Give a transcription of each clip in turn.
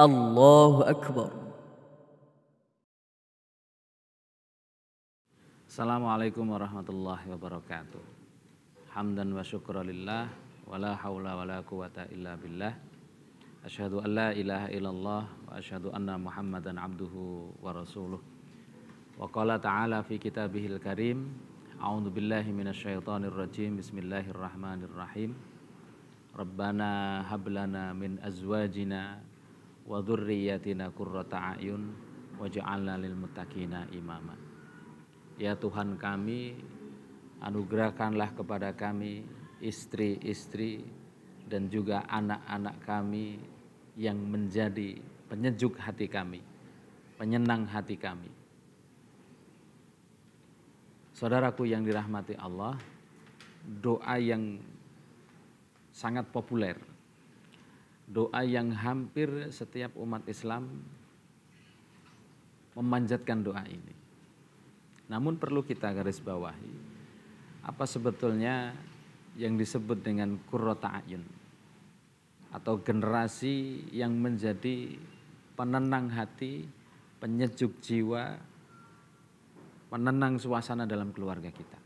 الله أكبر السلام عليكم ورحمة الله وبركاته حمدا وشكرا لله ولا حول ولا قوة إلا بالله أشهد أن لا إله إلا الله وأشهد أن محمدا عبده ورسوله وقال تعالى في كتابه الكريم أعوذ بالله من الشيطان الرجيم بسم الله الرحمن الرحيم ربنا هب لنا من أزواجنا wa dzurriyyatina qurrata a'yun waj'alna lil muttaqina imama. Ya Tuhan kami, anugerahkanlah kepada kami istri-istri dan juga anak-anak kami yang menjadi penyejuk hati kami, penyenang hati kami. Saudaraku yang dirahmati Allah, doa yang sangat populer doa yang hampir setiap umat Islam memanjatkan doa ini. Namun perlu kita garis bawahi apa sebetulnya yang disebut dengan kurrota ayun atau generasi yang menjadi penenang hati, penyejuk jiwa, penenang suasana dalam keluarga kita.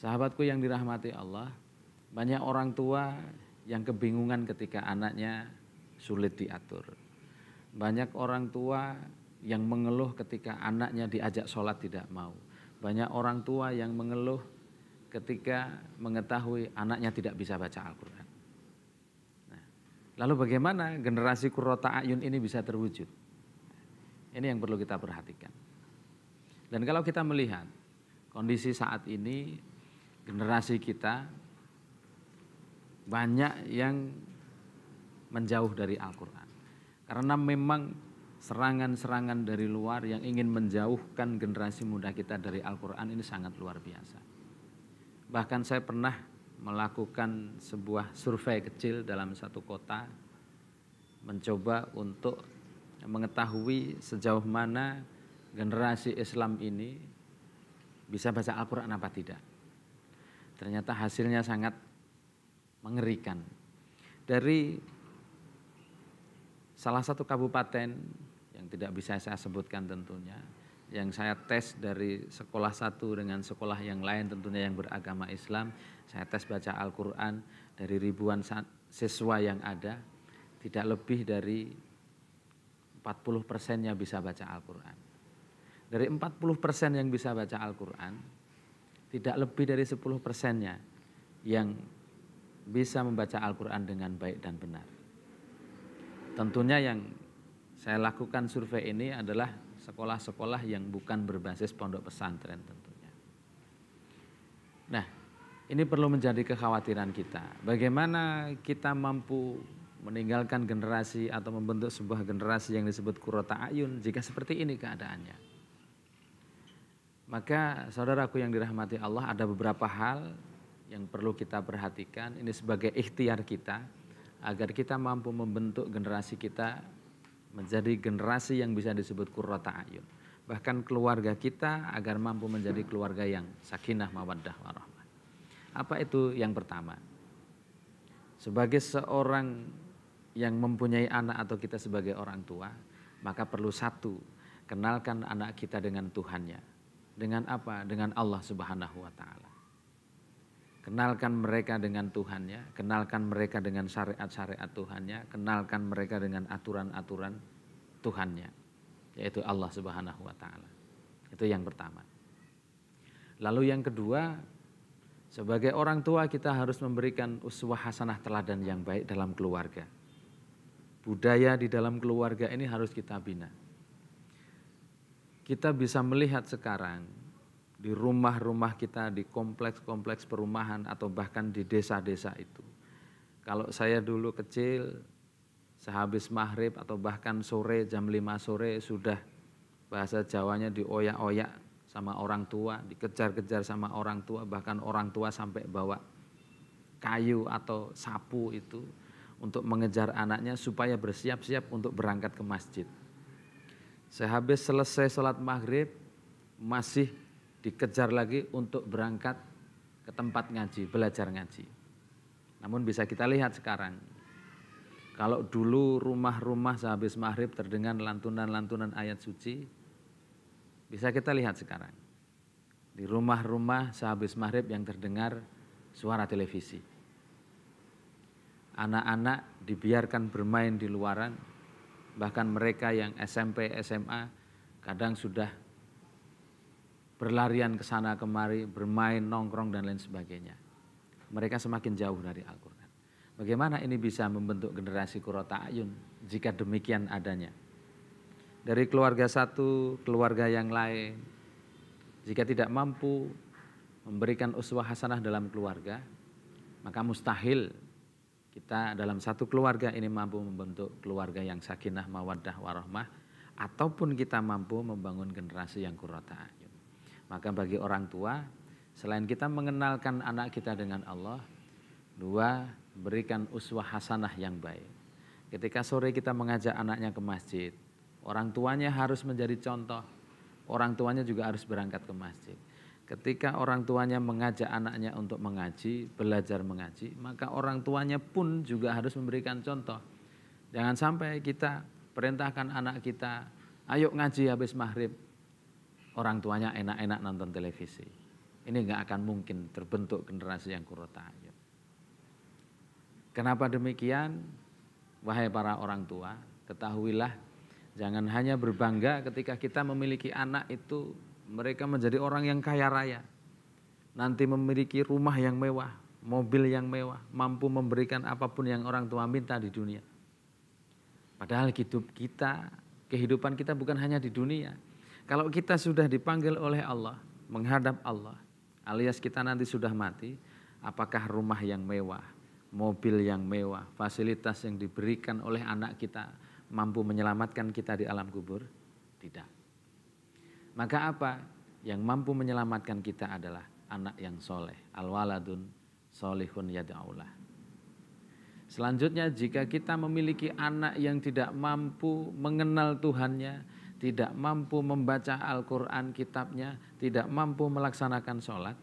Sahabatku yang dirahmati Allah, banyak orang tua yang kebingungan ketika anaknya sulit diatur. Banyak orang tua yang mengeluh ketika anaknya diajak sholat tidak mau. Banyak orang tua yang mengeluh ketika mengetahui anaknya tidak bisa baca Al-Quran. Nah, lalu bagaimana generasi kurota ayun ini bisa terwujud? Ini yang perlu kita perhatikan. Dan kalau kita melihat kondisi saat ini, generasi kita banyak yang menjauh dari Al-Quran. Karena memang serangan-serangan dari luar yang ingin menjauhkan generasi muda kita dari Al-Quran ini sangat luar biasa. Bahkan saya pernah melakukan sebuah survei kecil dalam satu kota, mencoba untuk mengetahui sejauh mana generasi Islam ini bisa baca Al-Quran apa tidak. Ternyata hasilnya sangat mengerikan. Dari salah satu kabupaten yang tidak bisa saya sebutkan tentunya, yang saya tes dari sekolah satu dengan sekolah yang lain tentunya yang beragama Islam, saya tes baca Al-Qur'an dari ribuan siswa yang ada tidak lebih dari 40 persennya bisa baca Al-Qur'an. Dari 40 persen yang bisa baca Al-Qur'an, tidak lebih dari 10 persennya yang bisa membaca Al-Quran dengan baik dan benar. Tentunya yang saya lakukan survei ini adalah sekolah-sekolah yang bukan berbasis pondok pesantren tentunya. Nah, ini perlu menjadi kekhawatiran kita. Bagaimana kita mampu meninggalkan generasi atau membentuk sebuah generasi yang disebut kurota ayun jika seperti ini keadaannya. Maka saudaraku yang dirahmati Allah ada beberapa hal yang perlu kita perhatikan ini sebagai ikhtiar kita agar kita mampu membentuk generasi kita menjadi generasi yang bisa disebut kurrata ayun. Bahkan keluarga kita agar mampu menjadi keluarga yang sakinah, mawaddah, warahmah. Apa itu yang pertama? Sebagai seorang yang mempunyai anak atau kita sebagai orang tua, maka perlu satu, kenalkan anak kita dengan Tuhannya. Dengan apa? Dengan Allah Subhanahu wa taala. Kenalkan mereka dengan Tuhannya, kenalkan mereka dengan syariat-syariat Tuhannya, kenalkan mereka dengan aturan-aturan Tuhannya, yaitu Allah Subhanahu wa taala. Itu yang pertama. Lalu yang kedua, sebagai orang tua kita harus memberikan uswah hasanah teladan yang baik dalam keluarga. Budaya di dalam keluarga ini harus kita bina. Kita bisa melihat sekarang di rumah-rumah kita, di kompleks-kompleks perumahan atau bahkan di desa-desa itu. Kalau saya dulu kecil, sehabis maghrib atau bahkan sore jam 5 sore sudah bahasa Jawanya dioyak-oyak sama orang tua, dikejar-kejar sama orang tua, bahkan orang tua sampai bawa kayu atau sapu itu untuk mengejar anaknya supaya bersiap-siap untuk berangkat ke masjid. Sehabis selesai sholat maghrib, masih dikejar lagi untuk berangkat ke tempat ngaji, belajar ngaji. Namun bisa kita lihat sekarang, kalau dulu rumah-rumah sehabis maghrib terdengar lantunan-lantunan ayat suci, bisa kita lihat sekarang. Di rumah-rumah sehabis maghrib yang terdengar suara televisi. Anak-anak dibiarkan bermain di luaran, bahkan mereka yang SMP, SMA kadang sudah berlarian ke sana kemari, bermain, nongkrong dan lain sebagainya. Mereka semakin jauh dari Al-Qur'an. Bagaimana ini bisa membentuk generasi kurota ayun jika demikian adanya? Dari keluarga satu, keluarga yang lain. Jika tidak mampu memberikan uswah hasanah dalam keluarga, maka mustahil kita dalam satu keluarga ini mampu membentuk keluarga yang sakinah, mawaddah, warahmah ataupun kita mampu membangun generasi yang kurota maka bagi orang tua, selain kita mengenalkan anak kita dengan Allah, dua, berikan uswah hasanah yang baik. Ketika sore kita mengajak anaknya ke masjid, orang tuanya harus menjadi contoh. Orang tuanya juga harus berangkat ke masjid. Ketika orang tuanya mengajak anaknya untuk mengaji, belajar mengaji, maka orang tuanya pun juga harus memberikan contoh. Jangan sampai kita perintahkan anak kita, ayo ngaji habis maghrib, orang tuanya enak-enak nonton televisi. Ini nggak akan mungkin terbentuk generasi yang kurota. Kenapa demikian? Wahai para orang tua, ketahuilah jangan hanya berbangga ketika kita memiliki anak itu mereka menjadi orang yang kaya raya. Nanti memiliki rumah yang mewah, mobil yang mewah, mampu memberikan apapun yang orang tua minta di dunia. Padahal hidup kita, kehidupan kita bukan hanya di dunia, kalau kita sudah dipanggil oleh Allah, menghadap Allah, alias kita nanti sudah mati, apakah rumah yang mewah, mobil yang mewah, fasilitas yang diberikan oleh anak kita mampu menyelamatkan kita di alam kubur? Tidak. Maka apa? Yang mampu menyelamatkan kita adalah anak yang soleh. Al-waladun solihun yada'ullah. Selanjutnya jika kita memiliki anak yang tidak mampu mengenal Tuhannya, tidak mampu membaca Al-Quran kitabnya, tidak mampu melaksanakan sholat,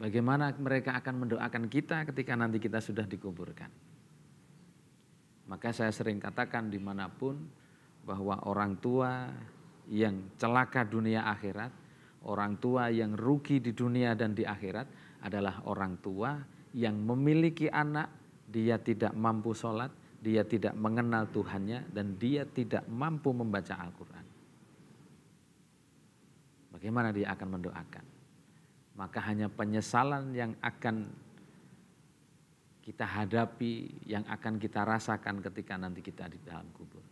bagaimana mereka akan mendoakan kita ketika nanti kita sudah dikuburkan. Maka saya sering katakan dimanapun bahwa orang tua yang celaka dunia akhirat, orang tua yang rugi di dunia dan di akhirat adalah orang tua yang memiliki anak, dia tidak mampu sholat, dia tidak mengenal Tuhannya dan dia tidak mampu membaca Al-Quran. Bagaimana dia akan mendoakan? Maka hanya penyesalan yang akan kita hadapi, yang akan kita rasakan ketika nanti kita di dalam kubur.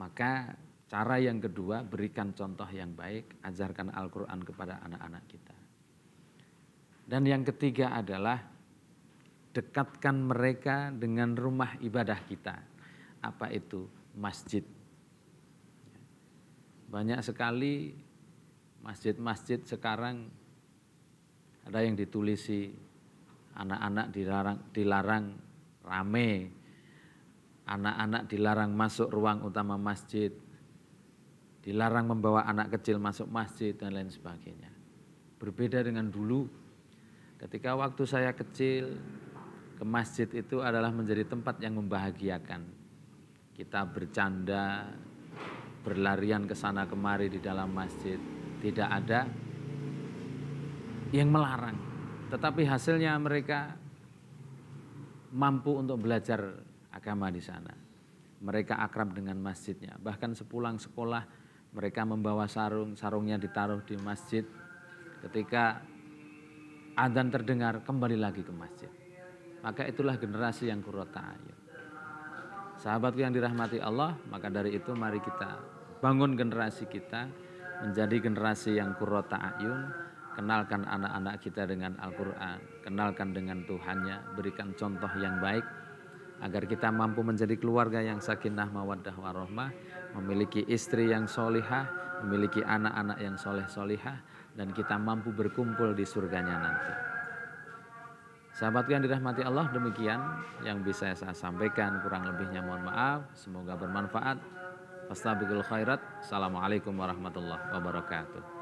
Maka cara yang kedua, berikan contoh yang baik, ajarkan Al-Quran kepada anak-anak kita. Dan yang ketiga adalah dekatkan mereka dengan rumah ibadah kita. Apa itu? Masjid. Banyak sekali masjid-masjid sekarang ada yang ditulisi anak-anak dilarang dilarang rame. Anak-anak dilarang masuk ruang utama masjid. Dilarang membawa anak kecil masuk masjid dan lain sebagainya. Berbeda dengan dulu ketika waktu saya kecil ke masjid itu adalah menjadi tempat yang membahagiakan. Kita bercanda, berlarian ke sana kemari di dalam masjid, tidak ada yang melarang. Tetapi hasilnya mereka mampu untuk belajar agama di sana. Mereka akrab dengan masjidnya. Bahkan sepulang sekolah mereka membawa sarung, sarungnya ditaruh di masjid. Ketika adzan terdengar kembali lagi ke masjid maka itulah generasi yang kurota ayun. Sahabatku yang dirahmati Allah, maka dari itu mari kita bangun generasi kita menjadi generasi yang kurota ayun, kenalkan anak-anak kita dengan Al-Quran, kenalkan dengan Tuhannya, berikan contoh yang baik, agar kita mampu menjadi keluarga yang sakinah mawaddah warohmah, memiliki istri yang solihah, memiliki anak-anak yang soleh solihah, dan kita mampu berkumpul di surganya nanti. Sahabatku yang dirahmati Allah demikian yang bisa saya sampaikan kurang lebihnya mohon maaf semoga bermanfaat. Wassalamualaikum warahmatullahi wabarakatuh.